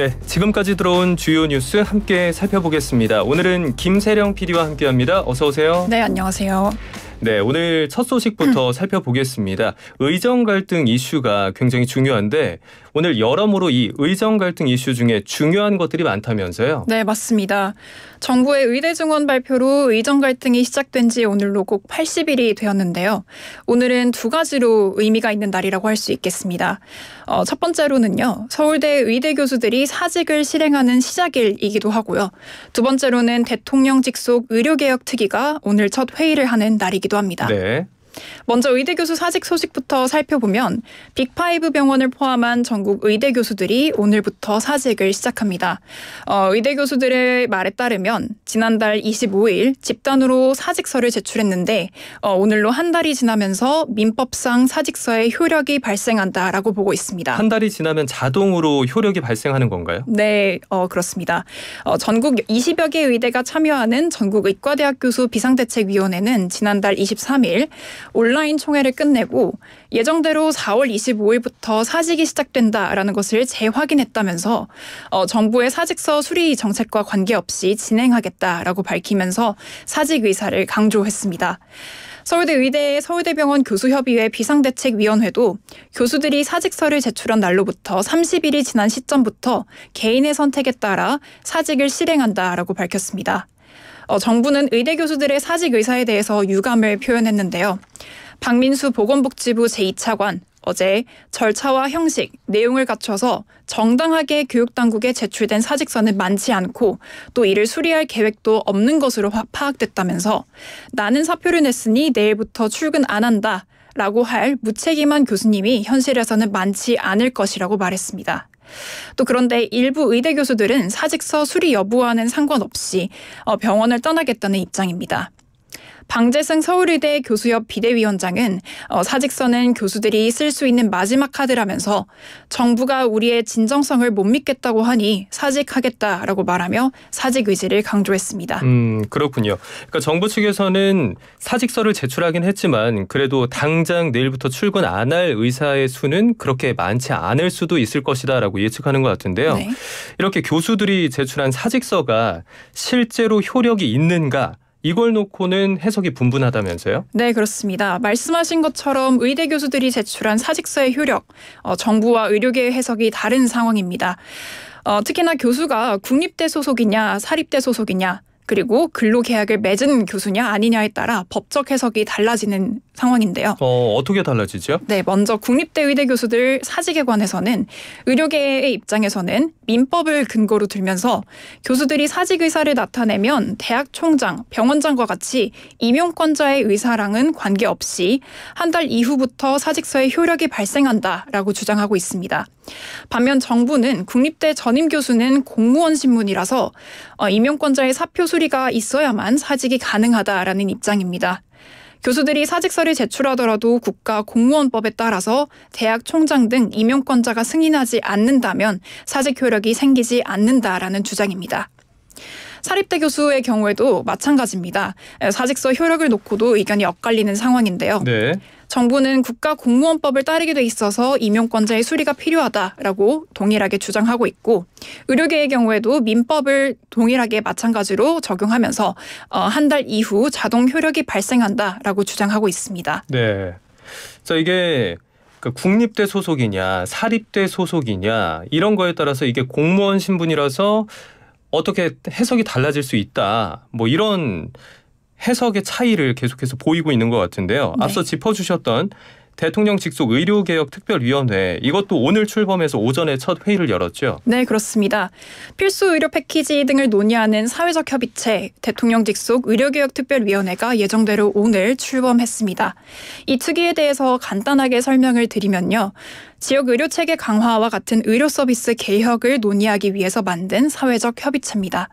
네, 지금까지 들어온 주요 뉴스 함께 살펴보겠습니다. 오늘은 김세령 PD와 함께합니다. 어서 오세요. 네, 안녕하세요. 네, 오늘 첫 소식부터 음. 살펴보겠습니다. 의정 갈등 이슈가 굉장히 중요한데 오늘 여러모로 이 의정 갈등 이슈 중에 중요한 것들이 많다면서요? 네, 맞습니다. 정부의 의대 증원 발표로 의정 갈등이 시작된 지 오늘로 꼭 80일이 되었는데요. 오늘은 두 가지로 의미가 있는 날이라고 할 수 있겠습니다. 어, 첫 번째로는요. 서울대 의대 교수들이 사직을 실행하는 시작일이기도 하고요. 두 번째로는 대통령 직속 의료개혁 특위가 오늘 첫 회의를 하는 날이기도 합니다. 네. 먼저 의대 교수 사직 소식부터 살펴보면 빅5 병원을 포함한 전국 의대 교수들이 오늘부터 사직을 시작합니다. 어, 의대 교수들의 말에 따르면 지난달 25일 집단으로 사직서를 제출했는데 어, 오늘로 한 달이 지나면서 민법상 사직서의 효력이 발생한다라고 보고 있습니다. 한 달이 지나면 자동으로 효력이 발생하는 건가요? 네, 어, 그렇습니다. 어, 전국 20여 개 의대가 참여하는 전국 의과대학 교수 비상대책위원회는 지난달 23일 온라인 총회를 끝내고 예정대로 4월 25일부터 사직이 시작된다라는 것을 재확인했다면서 어, 정부의 사직서 수리 정책과 관계없이 진행하겠다라고 밝히면서 사직 의사를 강조했습니다. 서울대 의대 의 서울대병원 교수협의회 비상대책위원회도 교수들이 사직서를 제출한 날로부터 30일이 지난 시점부터 개인의 선택에 따라 사직을 실행한다라고 밝혔습니다. 어, 정부는 의대 교수들의 사직 의사에 대해서 유감을 표현했는데요. 박민수 보건복지부 제2차관 어제 절차와 형식, 내용을 갖춰서 정당하게 교육당국에 제출된 사직서는 많지 않고 또 이를 수리할 계획도 없는 것으로 파악됐다면서 나는 사표를 냈으니 내일부터 출근 안 한다. 라고 할 무책임한 교수님이 현실에서는 많지 않을 것이라고 말했습니다. 또 그런데 일부 의대 교수들은 사직서 수리 여부와는 상관없이 어, 병원을 떠나겠다는 입장입니다. 방재승 서울의대 교수협 비대위원장은 어, 사직서는 교수들이 쓸 수 있는 마지막 카드라면서 정부가 우리의 진정성을 못 믿겠다고 하니 사직하겠다라고 말하며 사직 의지를 강조했습니다. 음 그렇군요. 그러니까 정부 측에서는 사직서를 제출하긴 했지만 그래도 당장 내일부터 출근 안 할 의사의 수는 그렇게 많지 않을 수도 있을 것이다라고 예측하는 것 같은데요. 네. 이렇게 교수들이 제출한 사직서가 실제로 효력이 있는가 이걸 놓고는 해석이 분분하다면서요? 네, 그렇습니다. 말씀하신 것처럼 의대 교수들이 제출한 사직서의 효력, 어, 정부와 의료계의 해석이 다른 상황입니다. 어, 특히나 교수가 국립대 소속이냐 사립대 소속이냐 그리고 근로계약을 맺은 교수냐 아니냐에 따라 법적 해석이 달라지는 상황인데요. 어, 어떻게 달라지죠? 네, 먼저 국립대 의대 교수들 사직에 관해서는 의료계의 입장에서는 민법을 근거로 들면서 교수들이 사직 의사를 나타내면 대학 총장, 병원장과 같이 임용권자의 의사랑은 관계없이 한 달 이후부터 사직서의 효력이 발생한다라고 주장하고 있습니다. 반면 정부는 국립대 전임 교수는 공무원 신문이라서 어, 임용권자의 사표 수리가 있어야만 사직이 가능하다라는 입장입니다. 교수들이 사직서를 제출하더라도 국가 공무원법에 따라서 대학 총장 등 임용권자가 승인하지 않는다면 사직 효력이 생기지 않는다라는 주장입니다. 사립대 교수의 경우에도 마찬가지입니다. 사직서 효력을 놓고도 의견이 엇갈리는 상황인데요. 네. 정부는 국가공무원법을 따르게 돼 있어서 임용권자의 수리가 필요하다라고 동일하게 주장하고 있고 의료계의 경우에도 민법을 동일하게 마찬가지로 적용하면서 어, 한 달 이후 자동 효력이 발생한다라고 주장하고 있습니다. 네. 자 이게 그 국립대 소속이냐 사립대 소속이냐 이런 거에 따라서 이게 공무원 신분이라서 어떻게 해석이 달라질 수 있다. 뭐 이런 해석의 차이를 계속해서 보이고 있는 것 같은데요. 네. 앞서 짚어주셨던 대통령 직속 의료개혁 특별위원회 이것도 오늘 출범해서 오전에 첫 회의를 열었죠. 네, 그렇습니다. 필수 의료 패키지 등을 논의하는 사회적 협의체 대통령 직속 의료개혁 특별위원회가 예정대로 오늘 출범했습니다. 이 특위에 대해서 간단하게 설명을 드리면요. 지역 의료 체계 강화와 같은 의료 서비스 개혁을 논의하기 위해서 만든 사회적 협의체입니다.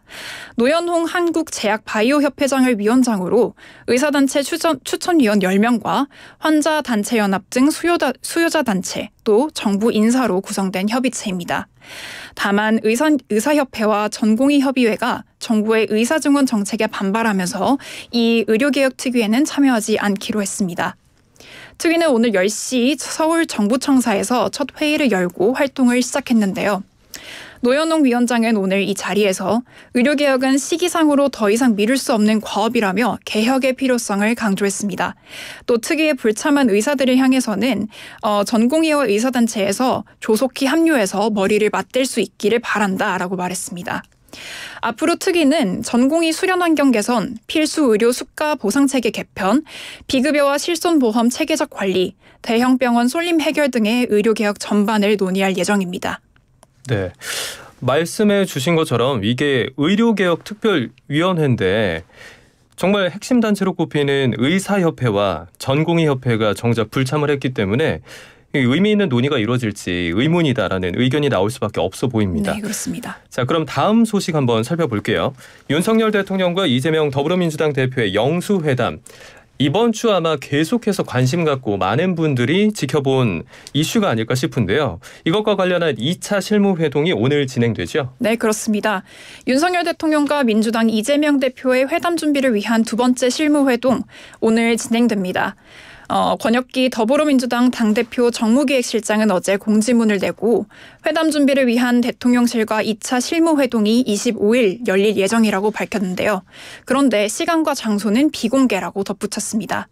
노현홍 한국제약바이오협회장을 위원장으로 의사단체 추천, 추천위원 10명과 환자단체연합 등 수요자, 수요자단체 또 정부 인사로 구성된 협의체입니다. 다만 의사, 의사협회와 전공의협의회가 정부의 의사증원 정책에 반발하면서 이 의료개혁 특위에는 참여하지 않기로 했습니다. 특위는 오늘 10시 서울 정부청사에서 첫 회의를 열고 활동을 시작했는데요. 노현웅 위원장은 오늘 이 자리에서 의료개혁은 시기상으로 더 이상 미룰 수 없는 과업이라며 개혁의 필요성을 강조했습니다. 또특위의 불참한 의사들을 향해서는 어, 전공의와 의사단체에서 조속히 합류해서 머리를 맞댈 수 있기를 바란다라고 말했습니다. 앞으로 특위는 전공의 수련 환경 개선, 필수 의료 수가 보상 체계 개편, 비급여와 실손 보험 체계적 관리, 대형 병원 쏠림 해결 등의 의료 개혁 전반을 논의할 예정입니다. 네. 말씀해 주신 것처럼 이게 의료개혁 특별위원회인데 정말 핵심 단체로 꼽히는 의사협회와 전공의협회가 정작 불참을 했기 때문에 의미 있는 논의가 이루어질지 의문이다라는 의견이 나올 수밖에 없어 보입니다. 네, 그렇습니다. 자, 그럼 다음 소식 한번 살펴볼게요. 윤석열 대통령과 이재명 더불어민주당 대표의 영수회담. 이번 주 아마 계속해서 관심 갖고 많은 분들이 지켜본 이슈가 아닐까 싶은데요. 이것과 관련한 2차 실무회동이 오늘 진행되죠? 네, 그렇습니다. 윤석열 대통령과 민주당 이재명 대표의 회담 준비를 위한 두 번째 실무회동 오늘 진행됩니다. 어, 권혁기 더불어민주당 당대표 정무기획실장은 어제 공지문을 내고 회담 준비를 위한 대통령실과 2차 실무회동이 25일 열릴 예정이라고 밝혔는데요. 그런데 시간과 장소는 비공개라고 덧붙였습니다.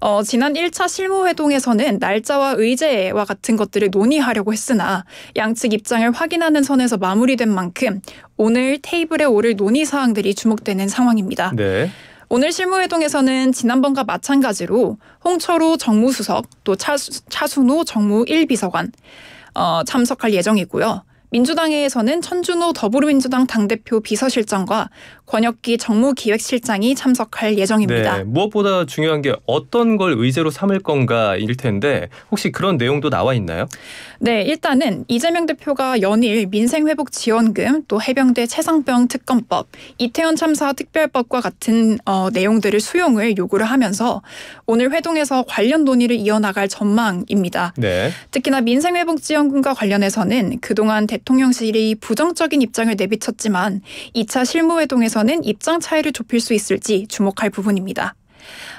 어, 지난 1차 실무회동에서는 날짜와 의제와 같은 것들을 논의하려고 했으나 양측 입장을 확인하는 선에서 마무리된 만큼 오늘 테이블에 오를 논의 사항들이 주목되는 상황입니다. 네. 오늘 실무회동에서는 지난번과 마찬가지로 홍철호 정무수석 또차차순우 정무 1비서관 어, 참석할 예정이고요. 민주당에서는 천준호 더불어민주당 당대표 비서실장과 권혁기 정무기획실장이 참석할 예정입니다. 네, 무엇보다 중요한 게 어떤 걸 의제로 삼을 건가일 텐데 혹시 그런 내용도 나와 있나요? 네, 일단은 이재명 대표가 연일 민생회복 지원금 또 해병대 최상병 특검법, 이태원 참사 특별법과 같은 어, 내용들을 수용을 요구를 하면서 오늘 회동에서 관련 논의를 이어나갈 전망입니다. 네. 특히나 민생회복 지원금과 관련해서는 그동안 대통령 대통령실이 부정적인 입장을 내비쳤지만 2차 실무회동에서는 입장 차이를 좁힐 수 있을지 주목할 부분입니다.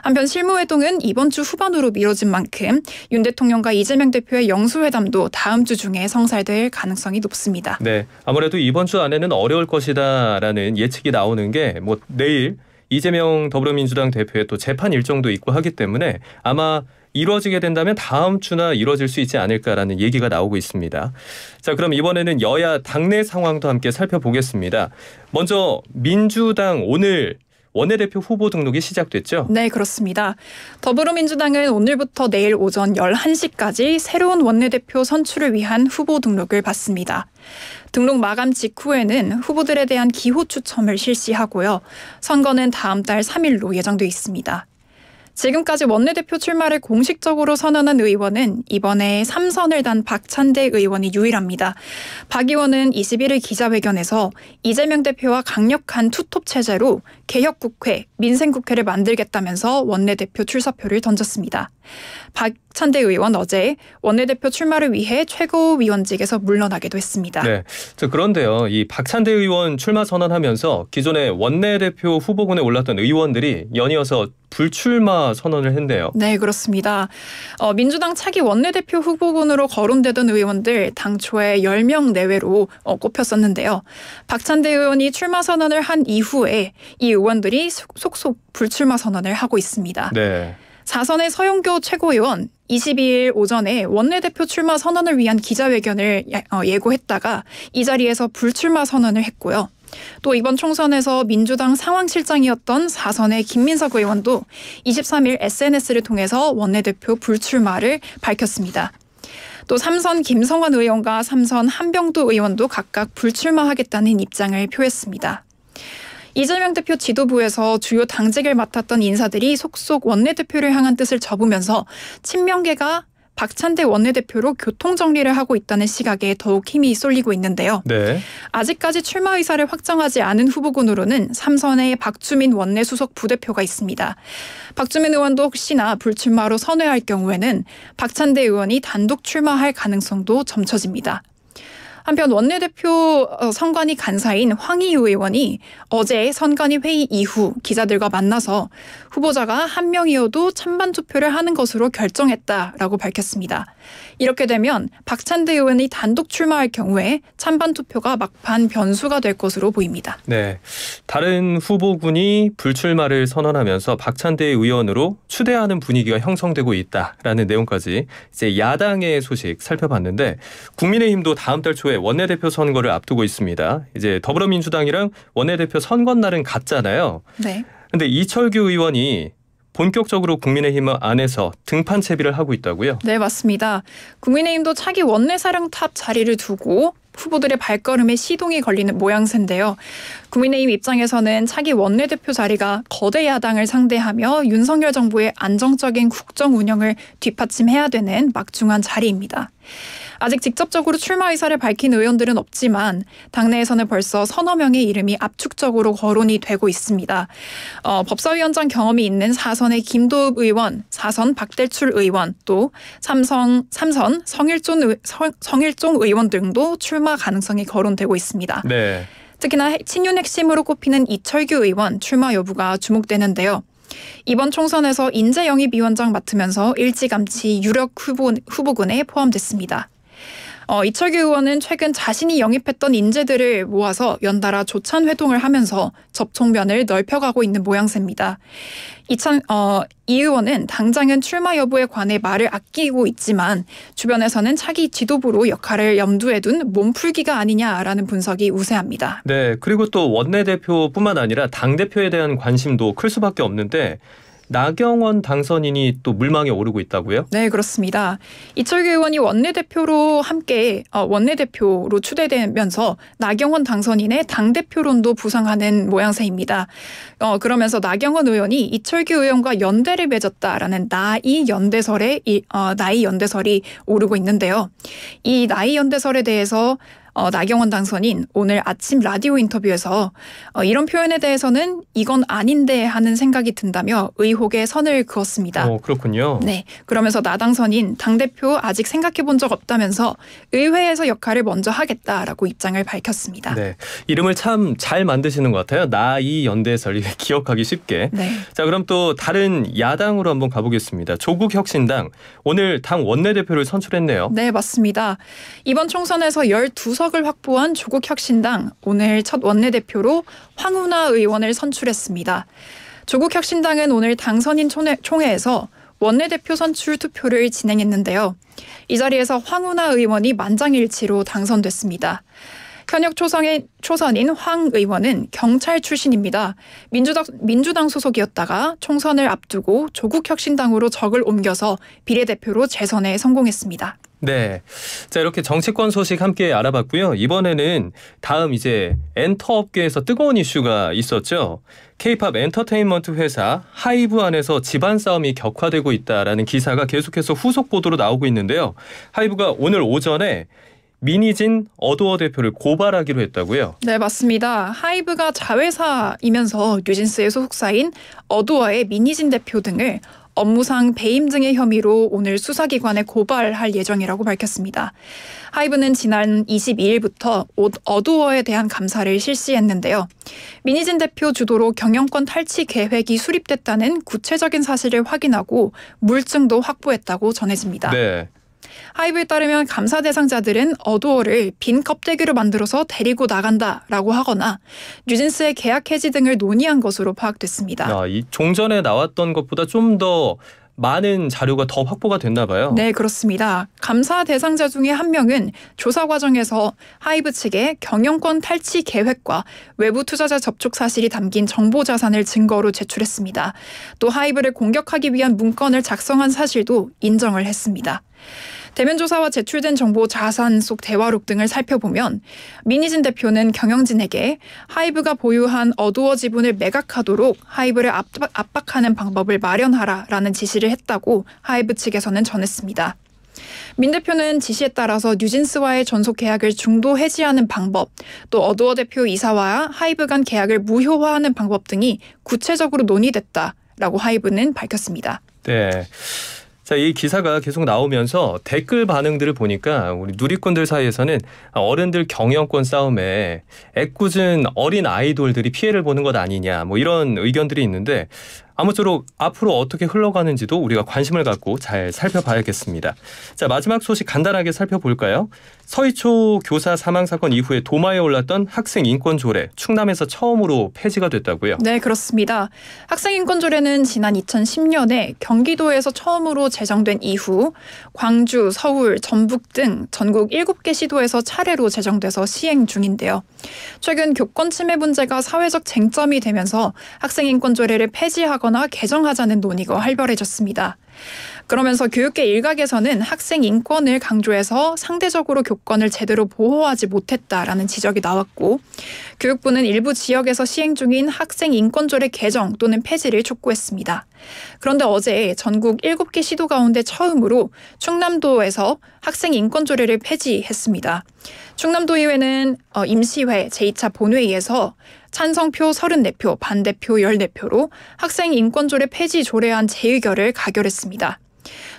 한편 실무회동은 이번 주 후반으로 미뤄진 만큼 윤 대통령과 이재명 대표의 영수회담도 다음 주 중에 성사될 가능성이 높습니다. 네, 아무래도 이번 주 안에는 어려울 것이다라는 예측이 나오는 게 뭐 내일 이재명 더불어민주당 대표의 또 재판 일정도 있고 하기 때문에 아마 이루어지게 된다면 다음 주나 이루어질 수 있지 않을까라는 얘기가 나오고 있습니다. 자, 그럼 이번에는 여야 당내 상황도 함께 살펴보겠습니다. 먼저 민주당 오늘 원내대표 후보 등록이 시작됐죠? 네, 그렇습니다. 더불어민주당은 오늘부터 내일 오전 11시까지 새로운 원내대표 선출을 위한 후보 등록을 받습니다. 등록 마감 직후에는 후보들에 대한 기호 추첨을 실시하고요. 선거는 다음 달 3일로 예정돼 있습니다. 지금까지 원내대표 출마를 공식적으로 선언한 의원은 이번에 3선을 단 박찬대 의원이 유일합니다. 박 의원은 21일 기자회견에서 이재명 대표와 강력한 투톱 체제로 개혁국회, 민생국회를 만들겠다면서 원내대표 출사표를 던졌습니다. 박찬대 의원 어제 원내대표 출마를 위해 최고위원직에서 물러나기도 했습니다. 네. 저 그런데요. 이 박찬대 의원 출마 선언하면서 기존의 원내대표 후보군에 올랐던 의원들이 연이어서 불출마 선언을 했네요. 네, 그렇습니다. 어, 민주당 차기 원내대표 후보군으로 거론되던 의원들 당초에 10명 내외로 어, 꼽혔었는데요. 박찬대 의원이 출마 선언을 한 이후에 이 의원들이 속속 불출마 선언을 하고 있습니다. 네. 사선의 서영교 최고위원 22일 오전에 원내대표 출마 선언을 위한 기자회견을 어, 예고했다가 이 자리에서 불출마 선언을 했고요. 또 이번 총선에서 민주당 상황실장이었던 4선의 김민석 의원도 23일 SNS를 통해서 원내대표 불출마를 밝혔습니다. 또 삼선 김성환 의원과 삼선 한병도 의원도 각각 불출마하겠다는 입장을 표했습니다. 이재명 대표 지도부에서 주요 당직을 맡았던 인사들이 속속 원내대표를 향한 뜻을 접으면서 친명계가 박찬대 원내대표로 교통정리를 하고 있다는 시각에 더욱 힘이 쏠리고 있는데요. 네. 아직까지 출마 의사를 확정하지 않은 후보군으로는 삼선의 박주민 원내수석 부대표가 있습니다. 박주민 의원도 혹시나 불출마로 선회할 경우에는 박찬대 의원이 단독 출마할 가능성도 점쳐집니다. 한편 원내대표 어, 선관위 간사인 황희유 의원이 어제 선관위 회의 이후 기자들과 만나서 후보자가 한 명이어도 찬반 투표를 하는 것으로 결정했다라고 밝혔습니다. 이렇게 되면 박찬대 의원이 단독 출마할 경우에 찬반 투표가 막판 변수가 될 것으로 보입니다. 네. 다른 후보군이 불출마를 선언하면서 박찬대 의원으로 추대하는 분위기가 형성되고 있다라는 내용까지 이제 야당의 소식 살펴봤는데 국민의힘도 다음 달 초에 원내대표 선거를 앞두고 있습니다. 이제 더불어민주당이랑 원내대표 선거 날은 같잖아요. 네. 근데 이철규 의원이 본격적으로 국민의힘 안에서 등판 채비를 하고 있다고요? 네, 맞습니다. 국민의힘도 차기 원내사령 탑 자리를 두고 후보들의 발걸음에 시동이 걸리는 모양새인데요. 국민의힘 입장에서는 차기 원내대표 자리가 거대 야당을 상대하며 윤석열 정부의 안정적인 국정 운영을 뒷받침해야 되는 막중한 자리입니다. 아직 직접적으로 출마 의사를 밝힌 의원들은 없지만 당내에서는 벌써 서너 명의 이름이 압축적으로 거론이 되고 있습니다. 어, 법사위원장 경험이 있는 사선의 김도읍 의원, 사선 박대출 의원, 또 삼성 삼선 성일종, 의, 성, 성일종 의원 등도 출마 가능성이 거론되고 있습니다. 네. 특히나 친윤 핵심으로 꼽히는 이철규 의원 출마 여부가 주목되는데요. 이번 총선에서 인재 영입위원장 맡으면서 일찌감치 유력 후보, 후보군에 포함됐습니다. 어, 이철규 의원은 최근 자신이 영입했던 인재들을 모아서 연달아 조찬 회동을 하면서 접촉면을 넓혀가고 있는 모양새입니다. 이천 어, 이 의원은 당장은 출마 여부에 관해 말을 아끼고 있지만 주변에서는 차기 지도부로 역할을 염두에 둔 몸풀기가 아니냐라는 분석이 우세합니다. 네, 그리고 또 원내대표뿐만 아니라 당대표에 대한 관심도 클 수밖에 없는데 나경원 당선인이 또 물망에 오르고 있다고요? 네, 그렇습니다. 이철규 의원이 원내대표로 함께 어, 원내대표로 추대되면서 나경원 당선인의 당대표론도 부상하는 모양새입니다. 어, 그러면서 나경원 의원이 이철규 의원과 연대를 맺었다라는 나이 연대설에 이, 어, 나이 연대설이 오르고 있는데요. 이 나이 연대설에 대해서 어, 나경원 당선인 오늘 아침 라디오 인터뷰에서 어, 이런 표현에 대해서는 이건 아닌데 하는 생각이 든다며 의혹에 선을 그었습니다. 어, 그렇군요. 네. 그러면서 나 당선인 당대표 아직 생각해 본 적 없다면서 의회에서 역할을 먼저 하겠다라고 입장을 밝혔습니다. 네. 이름을 참 잘 만드시는 것 같아요. 나이 연대 설립 기억하기 쉽게. 네. 자, 그럼 또 다른 야당으로 한번 가보겠습니다. 조국 혁신당 오늘 당 원내대표를 선출했네요. 네, 맞습니다. 이번 총선에서 12석 의석을 확보한 조국 혁신당 오늘 첫 원내대표로 황운하 의원을 선출했습니다. 조국 혁신당은 오늘 당선인 총회, 에서 원내대표 선출 투표를 진행했는데요. 이 자리에서 황운하 의원이 만장일치로 당선됐습니다. 현역 초성의, 초선인 황 의원은 경찰 출신입니다. 민주당, 민주당 소속이었다가 총선을 앞두고 조국혁신당으로 적을 옮겨서 비례대표로 재선에 성공했습니다. 네. 자, 이렇게 정치권 소식 함께 알아봤고요. 이번에는 다음 이제 엔터 업계에서 뜨거운 이슈가 있었죠. 케이팝 엔터테인먼트 회사 하이브 안에서 집안 싸움이 격화되고 있다라는 기사가 계속해서 후속 보도로 나오고 있는데요. 하이브가 오늘 오전에 민희진 어도어 대표를 고발하기로 했다고요? 네, 맞습니다. 하이브가 자회사이면서 뉴진스의 소속사인 어도어의 민희진 대표 등을 업무상 배임 등의 혐의로 오늘 수사기관에 고발할 예정이라고 밝혔습니다. 하이브는 지난 22일부터 어도어에 대한 감사를 실시했는데요. 민희진 대표 주도로 경영권 탈취 계획이 수립됐다는 구체적인 사실을 확인하고 물증도 확보했다고 전해집니다. 네. 하이브에 따르면 감사 대상자들은 어두워를 빈 껍데기로 만들어서 데리고 나간다라고 하거나 뉴진스의 계약 해지 등을 논의한 것으로 파악됐습니다. 야, 이 종전에 나왔던 것보다 좀 더 많은 자료가 더 확보가 됐나 봐요. 네, 그렇습니다. 감사 대상자 중에 한 명은 조사 과정에서 하이브 측의 경영권 탈취 계획과 외부 투자자 접촉 사실이 담긴 정보 자산을 증거로 제출했습니다. 또 하이브를 공격하기 위한 문건을 작성한 사실도 인정을 했습니다. 대면 조사와 제출된 정보 자산 속 대화록 등을 살펴보면 미니진 대표는 경영진에게 하이브가 보유한 어두워 지분을 매각하도록 하이브를 압박, 하는 방법을 마련하라라는 지시를 했다고 하이브 측에서는 전했습니다. 민 대표는 지시에 따라서 뉴진스와의 전속 계약을 중도 해지하는 방법, 또 어두워 대표 이사와 하이브 간 계약을 무효화하는 방법 등이 구체적으로 논의됐다라고 하이브는 밝혔습니다. 네. 자, 이 기사가 계속 나오면서 댓글 반응들을 보니까 우리 누리꾼들 사이에서는 어른들 경영권 싸움에 애꿎은 어린 아이돌들이 피해를 보는 것 아니냐 뭐 이런 의견들이 있는데 아무쪼록 앞으로 어떻게 흘러가는지도 우리가 관심을 갖고 잘 살펴봐야겠습니다. 자, 마지막 소식 간단하게 살펴볼까요? 서희초 교사 사망 사건 이후에 도마에 올랐던 학생 인권 조례 충남에서 처음으로 폐지가 됐다고요? 네, 그렇습니다. 학생 인권 조례는 지난 2010년에 경기도에서 처음으로 제정된 이후 광주, 서울, 전북 등 전국 7개 시도에서 차례로 제정돼서 시행 중인데요. 최근 교권 침해 문제가 사회적 쟁점이 되면서 학생 인권 조례를 폐지하거나 개정하자는 논의가 활발해졌습니다. 그러면서 교육계 일각에서는 학생 인권을 강조해서 상대적으로 교권을 제대로 보호하지 못했다라는 지적이 나왔고 교육부는 일부 지역에서 시행 중인 학생 인권조례 개정 또는 폐지를 촉구했습니다. 그런데 어제 전국 7개 시도 가운데 처음으로 충남도에서 학생 인권조례를 폐지했습니다. 충남도의회는 어, 임시회 제2차 본회의에서 찬성표 34표, 반대표 14표로 학생 인권조례 폐지 조례안 재의결을 가결했습니다.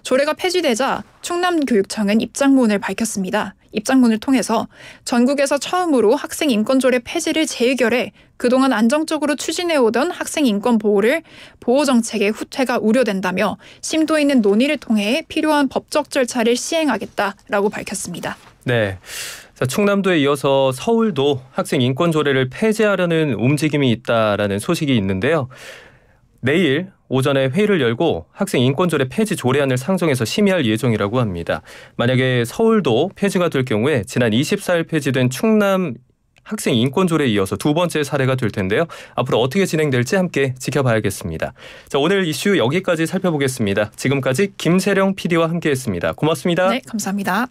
조례가 폐지되자 충남교육청은 입장문을 밝혔습니다. 입장문을 통해서 전국에서 처음으로 학생 인권조례 폐지를 재의결해 그동안 안정적으로 추진해오던 학생 인권 보호를 보호 정책의 후퇴가 우려된다며 심도 있는 논의를 통해 필요한 법적 절차를 시행하겠다라고 밝혔습니다. 네. 자, 충남도에 이어서 서울도 학생 인권 조례를 폐지하려는 움직임이 있다라는 소식이 있는데요. 내일 오전에 회의를 열고 학생 인권조례 폐지 조례안을 상정해서 심의할 예정이라고 합니다. 만약에 서울도 폐지가 될 경우에 지난 24일 폐지된 충남 학생 인권조례에 이어서 두 번째 사례가 될 텐데요. 앞으로 어떻게 진행될지 함께 지켜봐야겠습니다. 자, 오늘 이슈 여기까지 살펴보겠습니다. 지금까지 김세령 PD와 함께했습니다. 고맙습니다. 네, 감사합니다.